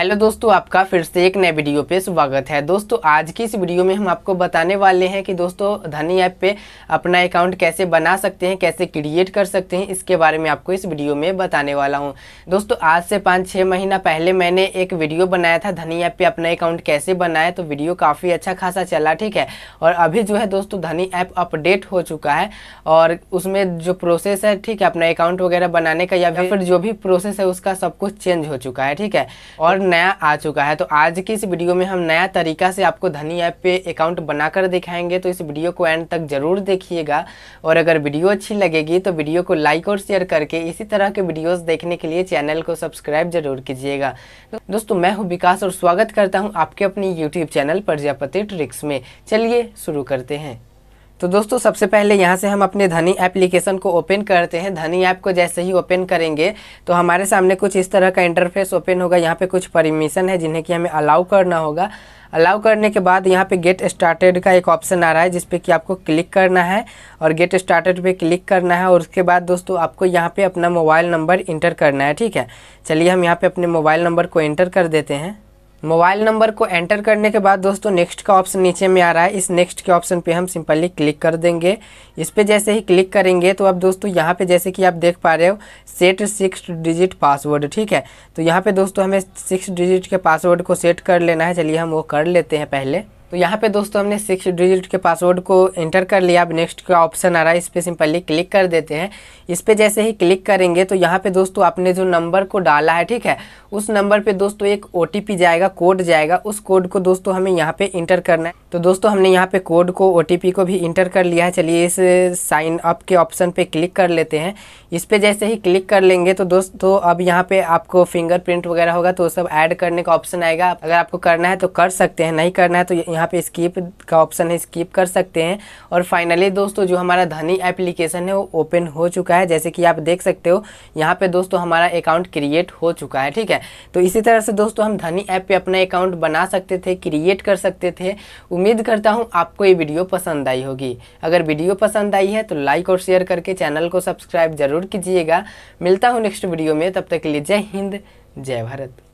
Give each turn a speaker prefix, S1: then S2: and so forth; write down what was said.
S1: hello दोस्तों आपका फिर से एक नए वीडियो पे स्वागत है दोस्तों आज की इस वीडियो में हम आपको बताने वाले हैं कि दोस्तों धनी ऐप पे अपना अकाउंट कैसे बना सकते हैं कैसे क्रिएट कर सकते हैं इसके बारे में आपको इस वीडियो में बताने वाला हूं दोस्तों आज से पाँच छः महीना पहले मैंने एक वीडियो बनाया था धनी ऐप पर अपना अकाउंट कैसे बनाए तो वीडियो काफ़ी अच्छा खासा चला ठीक है और अभी जो है दोस्तों धनी ऐप अपडेट हो चुका है और उसमें जो प्रोसेस है ठीक है अपना अकाउंट वगैरह बनाने का या फिर जो भी प्रोसेस है उसका सब कुछ चेंज हो चुका है ठीक है और नया आ चुका है तो आज की इस वीडियो में हम नया तरीका से आपको धनी ऐप पे अकाउंट बनाकर दिखाएंगे तो इस वीडियो को एंड तक ज़रूर देखिएगा और अगर वीडियो अच्छी लगेगी तो वीडियो को लाइक और शेयर करके इसी तरह के वीडियोस देखने के लिए चैनल को सब्सक्राइब जरूर कीजिएगा तो दोस्तों मैं हूँ विकास और स्वागत करता हूँ आपके अपनी यूट्यूब चैनल प्रजापति ट्रिक्स में चलिए शुरू करते हैं तो दोस्तों सबसे पहले यहाँ से हम अपने धनी एप्लीकेशन को ओपन करते हैं धनी ऐप को जैसे ही ओपन करेंगे तो हमारे सामने कुछ इस तरह का इंटरफेस ओपन होगा यहाँ पे कुछ परमिशन है जिन्हें कि हमें अलाउ करना होगा अलाउ करने के बाद यहाँ पे गेट स्टार्टेड का एक ऑप्शन आ रहा है जिसपे कि आपको क्लिक करना है और गेट स्टार्टेड पे क्लिक करना है और उसके बाद दोस्तों आपको यहाँ पे अपना मोबाइल नंबर इंटर करना है ठीक है चलिए हम यहाँ पे अपने मोबाइल नंबर को इंटर कर देते हैं मोबाइल नंबर को एंटर करने के बाद दोस्तों नेक्स्ट का ऑप्शन नीचे में आ रहा है इस नेक्स्ट के ऑप्शन पे हम सिंपली क्लिक कर देंगे इस पर जैसे ही क्लिक करेंगे तो अब दोस्तों यहाँ पे जैसे कि आप देख पा रहे हो सेट सिक्स डिजिट पासवर्ड ठीक है तो यहाँ पे दोस्तों हमें सिक्स डिजिट के पासवर्ड को सेट कर लेना है चलिए हम वो कर लेते हैं पहले तो यहाँ पे दोस्तों हमने सिक्स डिजिट के पासवर्ड को एंटर कर लिया अब नेक्स्ट का ऑप्शन आ रहा है इस पर सिंपली क्लिक कर देते हैं इस पर जैसे ही क्लिक करेंगे तो यहाँ पे दोस्तों आपने जो नंबर को डाला है ठीक है उस नंबर पे दोस्तों एक ओ जाएगा कोड जाएगा उस कोड को दोस्तों हमें यहाँ पे इंटर करना है तो दोस्तों हमने यहाँ पे कोड को ओ को भी इंटर कर लिया है चलिए इस साइन अप के ऑप्शन पर क्लिक कर लेते हैं इस पर जैसे ही क्लिक कर लेंगे तो दोस्तों अब यहाँ पे आपको फिंगरप्रिंट वगैरह होगा तो सब ऐड करने का ऑप्शन आएगा अगर आपको करना है तो कर सकते हैं नहीं करना है तो यहाँ पे स्किप का ऑप्शन है स्किप कर सकते हैं और फाइनली दोस्तों जो हमारा धनी एप्लीकेशन है वो ओपन हो चुका है जैसे कि आप देख सकते हो यहाँ पे दोस्तों हमारा अकाउंट क्रिएट हो चुका है ठीक है तो इसी तरह से दोस्तों हम धनी ऐप पे अपना अकाउंट बना सकते थे क्रिएट कर सकते थे उम्मीद करता हूँ आपको ये वीडियो पसंद आई होगी अगर वीडियो पसंद आई है तो लाइक और शेयर करके चैनल को सब्सक्राइब जरूर कीजिएगा मिलता हूँ नेक्स्ट वीडियो में तब तक के लिए जय हिंद जय भारत